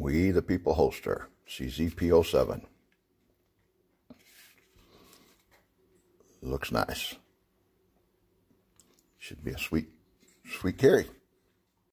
We, the people, host her. CZP07. Looks nice. Should be a sweet, sweet carry.